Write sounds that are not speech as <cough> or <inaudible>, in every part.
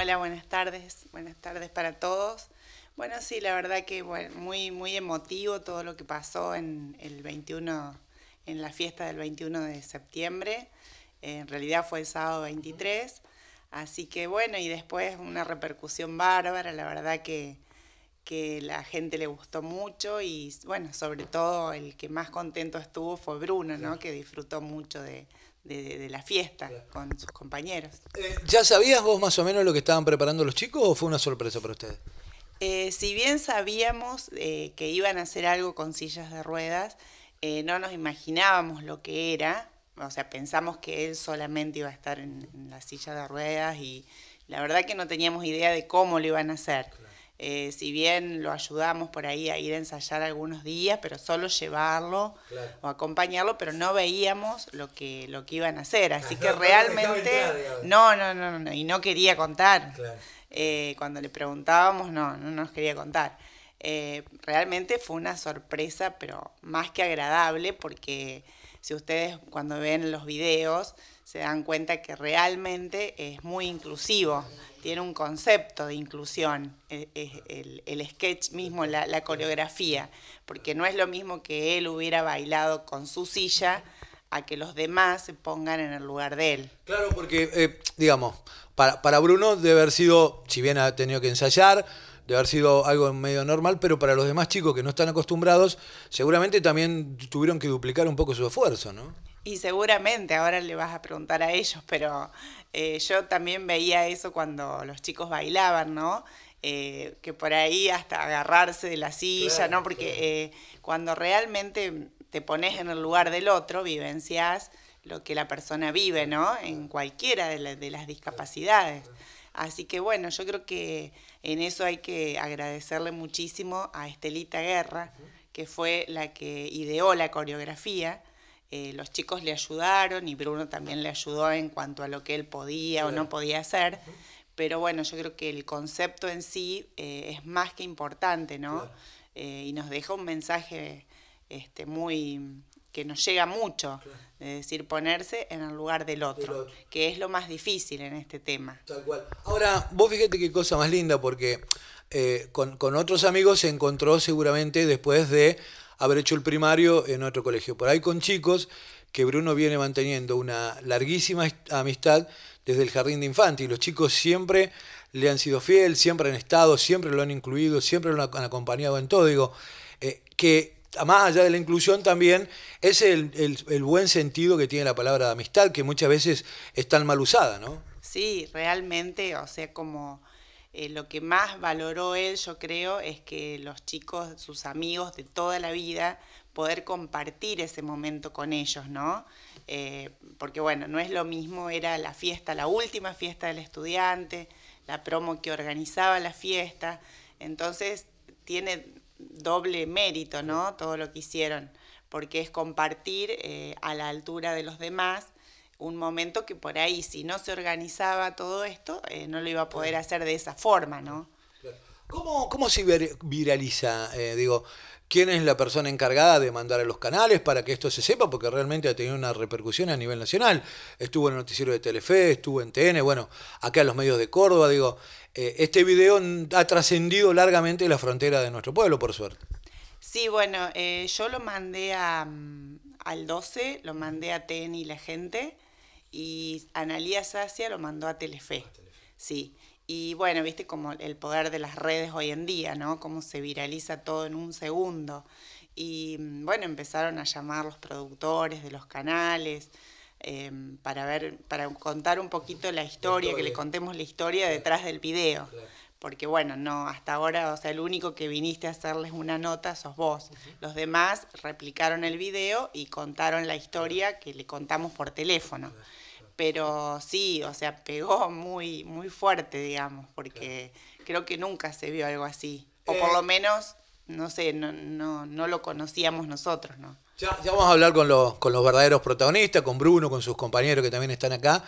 Hola, buenas tardes. Buenas tardes para todos. Bueno, sí, la verdad que bueno, muy, muy emotivo todo lo que pasó en el 21, en la fiesta del 21 de septiembre. En realidad fue el sábado 23. Así que bueno, y después una repercusión bárbara, la verdad que, que la gente le gustó mucho y bueno, sobre todo el que más contento estuvo fue Bruno, ¿no? Que disfrutó mucho de, de, la fiesta con sus compañeros. Eh, ¿Ya sabías vos más o menos lo que estaban preparando los chicos o fue una sorpresa para ustedes? Eh, si bien sabíamos eh, que iban a hacer algo con sillas de ruedas, no nos imaginábamos lo que era, o sea, pensamos que él solamente iba a estar en, la silla de ruedas y la verdad que no teníamos idea de cómo lo iban a hacer. Eh, si bien lo ayudamos por ahí a ir a ensayar algunos días, pero solo llevarlo o acompañarlo, pero no veíamos lo que, lo que iban a hacer. Así que realmente... No, no, no, no, y no quería contar. Eh, cuando le preguntábamos, no, no nos quería contar. Eh, realmente fue una sorpresa, pero más que agradable, porque si ustedes cuando ven los videos se dan cuenta que realmente es muy inclusivo, tiene un concepto de inclusión, eh, el, el, sketch mismo, la, coreografía, porque no es lo mismo que él hubiera bailado con su silla a que los demás se pongan en el lugar de él. Claro, porque, eh, digamos, para, para Bruno debe haber sido, si bien ha tenido que ensayar, de haber sido algo medio normal, pero para los demás chicos que no están acostumbrados, seguramente también tuvieron que duplicar un poco su esfuerzo, ¿no? Y seguramente, ahora le vas a preguntar a ellos, pero eh, yo también veía eso cuando los chicos bailaban, ¿no? Eh, que por ahí hasta agarrarse de la silla, ¿no? Porque eh, cuando realmente te pones en el lugar del otro, vivencias lo que la persona vive, ¿no? En cualquiera de las discapacidades. Así que bueno, yo creo que en eso hay que agradecerle muchísimo a Estelita Guerra, que fue la que ideó la coreografía. Eh, los chicos le ayudaron y Bruno también le ayudó en cuanto a lo que él podía o no podía hacer. Pero bueno, yo creo que el concepto en sí eh, es más que importante, ¿no? Eh, y nos deja un mensaje este, muy, que nos llega mucho, es decir, ponerse en el lugar del otro, que es lo más difícil en este tema. Ahora, vos fíjate qué cosa más linda, porque eh, con, otros amigos se encontró seguramente después de haber hecho el primario en otro colegio. Por ahí con chicos que Bruno viene manteniendo una larguísima amistad desde el jardín de infantes y los chicos siempre le han sido fiel, siempre han estado, siempre lo han incluido, siempre lo han acompañado en todo. Digo, eh, que más allá de la inclusión también, es el, buen sentido que tiene la palabra de amistad, que muchas veces es tan mal usada, ¿no? Sí, realmente, o sea, como eh, lo que más valoró él, yo creo, es que los chicos, sus amigos de toda la vida, poder compartir ese momento con ellos, ¿no? Eh, porque bueno, no es lo mismo, era la fiesta, la última fiesta del estudiante, la promo que organizaba la fiesta, entonces tiene doble mérito, ¿no? Todo lo que hicieron, porque es compartir eh, a la altura de los demás un momento que por ahí, si no se organizaba todo esto, eh, no lo iba a poder hacer de esa forma, ¿no? ¿Cómo, se viraliza? Eh, digo, ¿quién es la persona encargada de mandar a los canales para que esto se sepa? Porque realmente ha tenido una repercusión a nivel nacional. Estuvo en el noticiero de Telefe, estuvo en TN, bueno, acá en los medios de Córdoba, digo, eh, este video ha trascendido largamente la frontera de nuestro pueblo, por suerte. Sí, bueno, eh, yo lo mandé mm, al 12, lo mandé a TN y la gente, y Analía Sacia lo mandó a Telefe. Telefe. Sí. Y bueno, viste como el poder de las redes hoy en día, ¿no? Cómo se viraliza todo en un segundo. Y mm, bueno, empezaron a llamar los productores de los canales em, para ver, para contar un poquito la historia, que le contemos la historia detrás del video. Porque bueno, no, hasta ahora, o sea, el único que viniste a hacerles una nota sos vos. Los demás replicaron el video y contaron la historia que le contamos por teléfono pero sí, o sea, pegó muy, muy fuerte, digamos, porque creo que nunca se vio algo así. O por lo eh, menos, no sé, no, no, lo conocíamos nosotros, ¿no? Ya, vamos a hablar con los, con los verdaderos protagonistas, con Bruno, con sus compañeros que también están acá,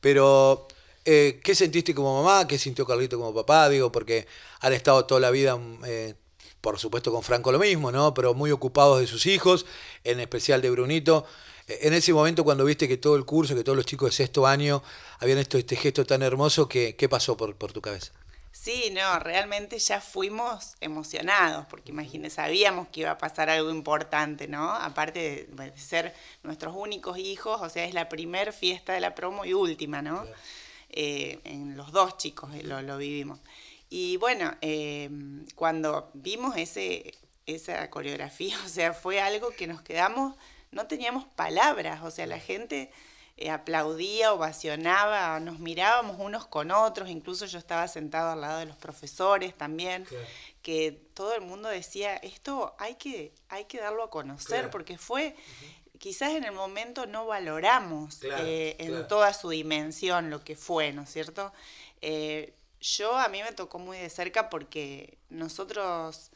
pero eh, ¿qué sentiste como mamá? ¿Qué sintió Carlito como papá? Digo, porque han estado toda la vida eh, por supuesto con Franco lo mismo, ¿no? Pero muy ocupados de sus hijos, en especial de Brunito. E-, en ese momento cuando viste que todo el curso, que todos los chicos de sexto año habían hecho este gesto tan hermoso, ¿qué, qué pasó por, por tu cabeza? Sí, no, realmente ya fuimos emocionados, porque imagínense, sabíamos que iba a pasar algo importante, ¿no? Aparte de, ser nuestros únicos hijos, o sea, es la primer fiesta de la promo y última, ¿no? Eh, en los dos chicos eh, lo, lo vivimos. Y bueno, em, cuando vimos ese, esa coreografía, <laughs> o sea, fue algo que nos quedamos, no teníamos palabras, o sea, la gente eh, aplaudía, ovacionaba, nos mirábamos unos con otros, incluso yo estaba sentado al lado de los profesores también, que todo el mundo decía, esto hay que, hay que darlo a conocer, porque fue... quizás en el momento no valoramos eh, en toda su dimensión lo que fue, ¿no es cierto? Eh, yo a mí me tocó muy de cerca porque nosotros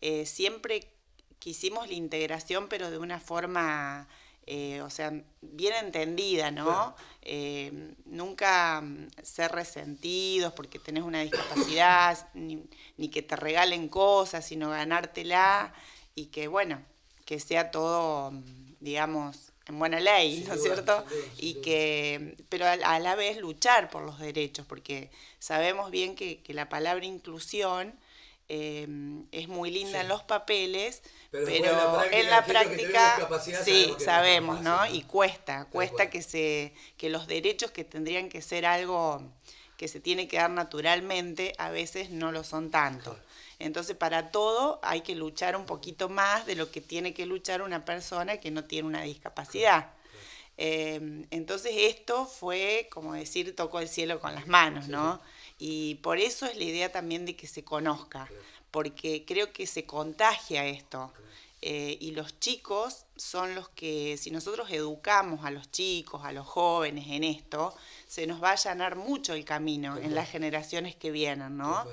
eh, siempre quisimos la integración, pero de una forma, eh, o sea, bien entendida, ¿no? Eh, nunca mm, ser resentidos porque tenés una discapacidad, <coughs> ni, que te regalen cosas, sino ganártela y que, bueno, que sea todo, mm, digamos, en buena ley, ¿no es cierto? y que, pero a, la vez luchar por los derechos, porque sabemos bien que, que la palabra inclusión em, es muy linda en los papeles, pero, en la práctica, sí, sabemos, ¿no? Y cuesta, cuesta que, se, que los derechos que tendrían que ser algo que se tiene que dar naturalmente, a veces no lo son tanto. Entonces, para todo hay que luchar un poquito más de lo que tiene que luchar una persona que no tiene una discapacidad. Em, entonces, esto fue, como decir, tocó el cielo con las manos, ¿no? Y por eso es la idea también de que se conozca, porque creo que se contagia esto. Eh, y los chicos son los que, si nosotros educamos a los chicos, a los jóvenes en esto, se nos va a llenar mucho el camino en las generaciones que vienen, ¿no?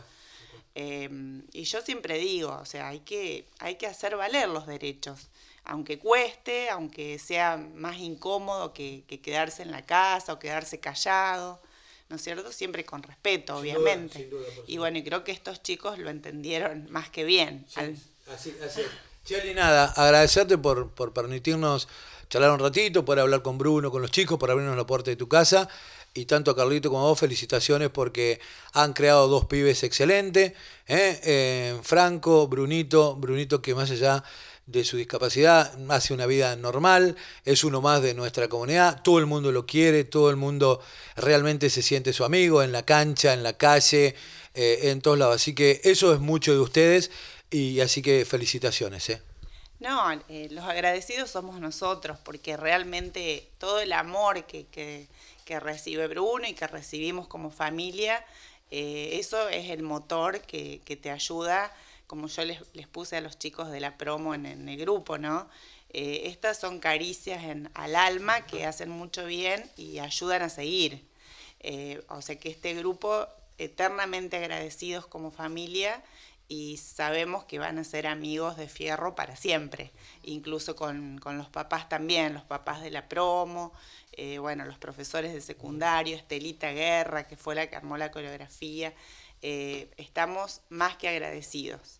Em, y yo siempre digo, o sea, hay que, hay que hacer valer los derechos, aunque cueste, aunque sea más incómodo que, quedarse en la casa o quedarse callado, ¿no es cierto? Siempre con respeto, obviamente. y bueno, y creo que estos chicos lo entendieron más que bien. Así, así. nada, agradecerte por, por permitirnos charlar un ratito, por hablar con Bruno, con los chicos, por abrirnos la puerta de tu casa. Y tanto a Carlito como a vos, felicitaciones porque han creado dos pibes excelentes. ¿eh? Eh, Franco, Brunito, Brunito que más allá de su discapacidad, hace una vida normal, es uno más de nuestra comunidad, todo el mundo lo quiere, todo el mundo realmente se siente su amigo en la cancha, en la calle, eh, en todos lados. Así que eso es mucho de ustedes y así que felicitaciones. ¿eh? No, los agradecidos somos nosotros, porque realmente todo el amor que, que, que recibe Bruno y que recibimos como familia, eh, eso es el motor que, te ayuda, como yo les, puse a los chicos de la promo en, el grupo, ¿no? Eh, estas son caricias al alma que hacen mucho bien y ayudan a seguir. Eh, o sea que este grupo, eternamente agradecidos como familia, y sabemos que van a ser amigos de fierro para siempre, incluso con, los papás también, los papás de la promo, eh, bueno, los profesores de secundario, Estelita Guerra, que fue la que armó la coreografía, eh, estamos más que agradecidos.